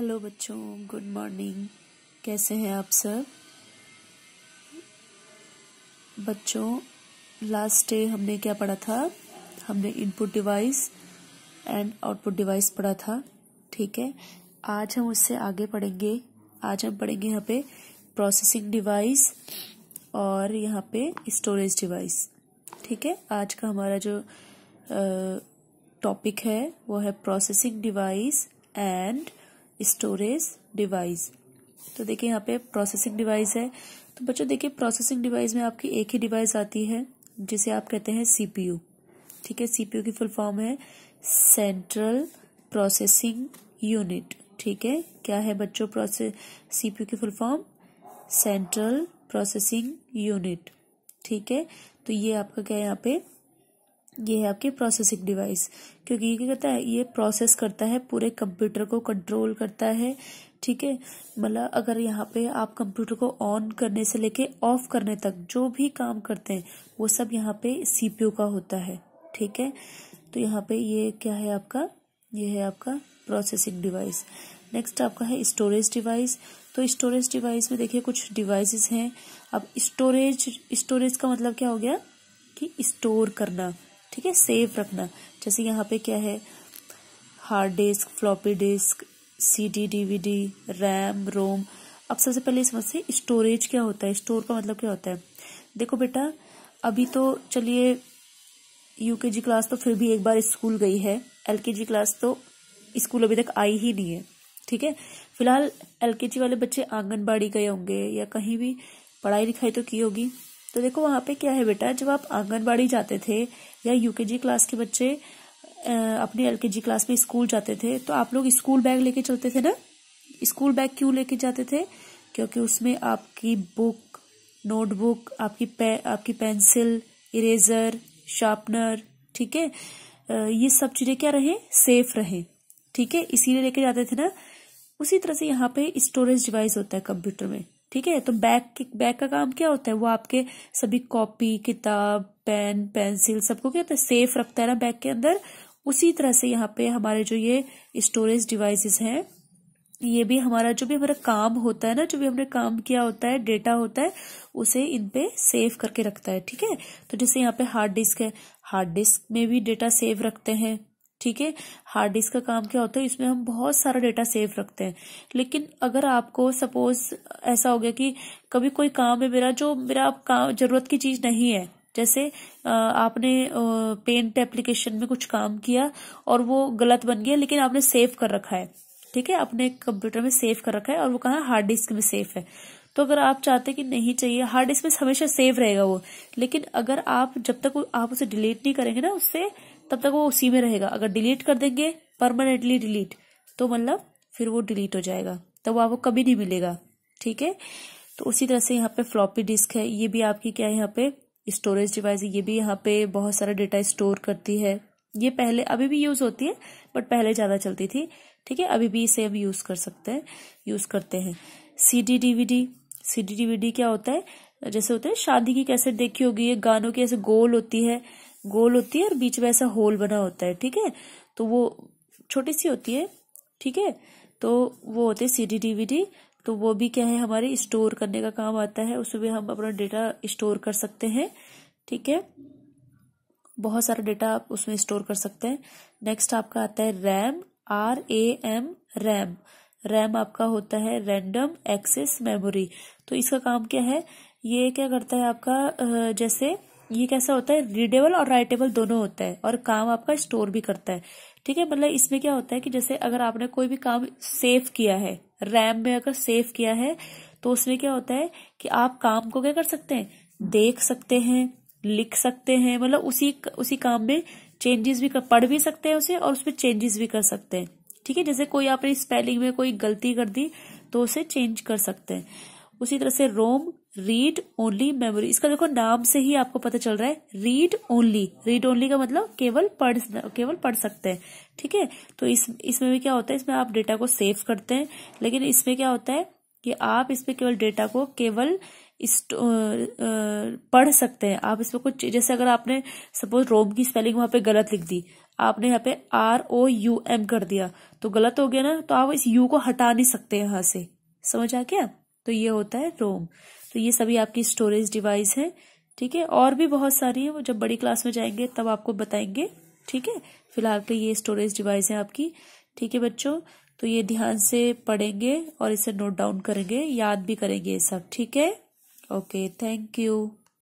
hello बच्चों good morning कैसे हैं आप सब बच्चों लास्ट डे हमने क्या पढ़ा था हमने input device and output device पढ़ा था ठीक है आज हम उससे आगे पढ़ेंगे आज हम पढ़ेंगे यहाँ पे प्रोसेसिंग डिवाइस और यहाँ पे स्टोरेज डिवाइस ठीक है आज का हमारा जो टॉपिक है वो है processing device and storage device तो देखिए यहाँ पे प्रोसेसिंग डिवाइस है तो बच्चों देखिए प्रोसेसिंग डिवाइस में आपकी एक ही डिवाइस आती है जिसे आप कहते हैं सीपीयू ठीक है सीपीयू की फुल फॉर्म है सेंट्रल प्रोसेसिंग यूनिट ठीक है क्या है बच्चों प्रोसेस सीपीयू की full form central processing unit ठीक है तो ये आपका क्या है यहाँ पे ये है आपके प्रोसेसिंग डिवाइस क्योंकि ये क्या करता है ये प्रोसेस करता है पूरे कंप्यूटर को कंट्रोल करता है ठीक है मतलब अगर यहाँ पे आप कंप्यूटर को ऑन करने से लेके ऑफ करने तक जो भी काम करते हैं वो सब यहाँ पे सीपीयू का होता है ठीक है तो यहाँ पे ये क्या है आपका ये है आपका प्रोसेसिंग डिवाइस नेक्स्ट आपका है स्टोरेज डिवाइस तो स्टोरेज डिवाइस में देखिए कुछ डिवाइसेस हैं अब स्टोरेज स्टोरेज का मतलब क्या हो गया कि स्टोर करना ठीक है सेफ रखना जैसे यहाँ पे क्या है hard disk floppy disk CD DVD RAM ROM अब सबसे पहले इस समझते स्टोरेज क्या होता है स्टोर का मतलब क्या होता है देखो बेटा अभी तो चलिए यूकेजी क्लास तो फिर भी एक बार स्कूल गई है एलकेजी क्लास तो स्कूल अभी तक आई ही नहीं है ठीक है फिलहाल एलकेजी वाले बच्चे आंगनबाड़ी गए होंगे या कहीं भी पढ़ाई लिखाई तो की होगी तो देखो वहां पे क्या है बेटा जब आप आंगनबाड़ी जाते थे या यूकेजी क्लास के बच्चे अपने एलकेजी क्लास में स्कूल जाते थे तो आप लोग स्कूल बैग लेके चलते थे ना स्कूल बैग क्यों लेके जाते थे क्योंकि उसमें आपकी बुक नोटबुक आपकी पे, आपकी पेंसिल इरेजर शार्पनर ठीक है ये सब चीजें क्या रहे सेफ रहे ठीक है इसीलिए लेके जाते थे ना उसी तरह से यहाँ पे स्टोरेज डिवाइस होता है कंप्यूटर में ठीक है तो बैग बैग का काम क्या होता है वो आपके सभी कॉपी किताब पेन पेंसिल सबको क्या होता है सेफ रखता है ना बैग के अंदर उसी तरह से यहाँ पे हमारे जो ये स्टोरेज डिवाइसेस हैं ये भी हमारा जो भी हमारा काम होता है ना जो भी हमने काम किया होता है डेटा होता है उसे इन पे सेव करके रखता है ठीक है तो जैसे यहाँ पे हार्ड डिस्क है हार्ड डिस्क में भी डेटा सेव रखते हैं ठीक है हार्ड डिस्क का काम क्या होता है इसमें हम बहुत सारा डेटा सेव रखते हैं लेकिन अगर आपको सपोज ऐसा हो गया कि कभी कोई काम है मेरा जो मेरा आप काम जरूरत की चीज नहीं है जैसे आपने पेंट एप्लीकेशन में कुछ काम किया और वो गलत बन गया लेकिन आपने सेव कर रखा है ठीक है अपने कंप्यूटर में सेव कर रखा है और वो कहा हार्ड डिस्क में सेफ है तो अगर आप चाहते कि नहीं चाहिए हार्ड डिस्क में हमेशा सेव रहेगा वो लेकिन अगर आप जब तक आप उसे डिलीट नहीं करेंगे ना उससे तब तक वो उसी में रहेगा अगर डिलीट कर देंगे परमानेंटली डिलीट तो मतलब फिर वो डिलीट हो जाएगा तब वो आपको कभी नहीं मिलेगा ठीक है तो उसी तरह से यहाँ पे फ्लॉपी डिस्क है ये भी आपकी क्या है यहाँ पे स्टोरेज डिवाइस है ये भी यहाँ पे बहुत सारा डेटा स्टोर करती है ये पहले अभी भी यूज़ होती है बट पहले ज़्यादा चलती थी ठीक है अभी भी इसे हम यूज़ कर सकते हैं यूज़ करते हैं C D DVD C D DVD क्या होता है जैसे होता है शादी की कैसे देखी होगी ये गानों की ऐसे गोल होती है गोल होती है और बीच में ऐसा होल बना होता है ठीक है तो वो छोटी सी होती है ठीक है तो वो होते हैं सीडी डीवीडी तो वो भी क्या है हमारे स्टोर करने का काम आता है उसमें हम अपना डेटा स्टोर कर सकते हैं ठीक है बहुत सारा डेटा आप उसमें स्टोर कर सकते हैं नेक्स्ट आपका आता है RAM R A M RAM RAM आपका होता है रैंडम एक्सेस मेमोरी तो इसका काम क्या है ये क्या करता है आपका जैसे ये कैसा होता है रीडेबल और राइटेबल दोनों होता है और काम आपका स्टोर भी करता है ठीक है मतलब इसमें क्या होता है कि जैसे अगर आपने कोई भी काम सेव किया है रैम में अगर सेव किया है तो उसमें क्या होता है कि आप काम को क्या कर सकते हैं देख सकते हैं लिख सकते हैं मतलब उसी उसी काम में चेंजेस भी कर पढ़ भी सकते हैं उसे और उसमें चेंजेस भी कर सकते हैं ठीक है जैसे कोई आपने स्पेलिंग में कोई गलती कर दी तो उसे चेंज कर सकते हैं उसी तरह से रोम रीड ओनली मेमोरी इसका देखो नाम से ही आपको पता चल रहा है रीड ओनली रीड ओनली का मतलब केवल पढ़ केवल पढ़ सकते हैं ठीक है तो इस इसमें भी क्या होता है इसमें आप डेटा को सेव करते हैं लेकिन इसमें क्या होता है कि आप इसमें केवल डेटा को केवल इस आ, पढ़ सकते हैं आप इसमें कुछ जैसे अगर आपने सपोज रोम की स्पेलिंग वहां पे गलत लिख दी आपने यहाँ पे आर ओ यू एम कर दिया तो गलत हो गया ना तो आप इस यू को हटा नहीं सकते यहां से समझ आ गया तो ये होता है रोम तो ये सभी आपकी स्टोरेज डिवाइस है ठीक है और भी बहुत सारी है वो जब बड़ी क्लास में जाएंगे तब आपको बताएंगे ठीक है फिलहाल के ये स्टोरेज डिवाइस है आपकी ठीक है बच्चों तो ये ध्यान से पढ़ेंगे और इसे नोट डाउन करेंगे याद भी करेंगे ये सब ठीक है ओके थैंक यू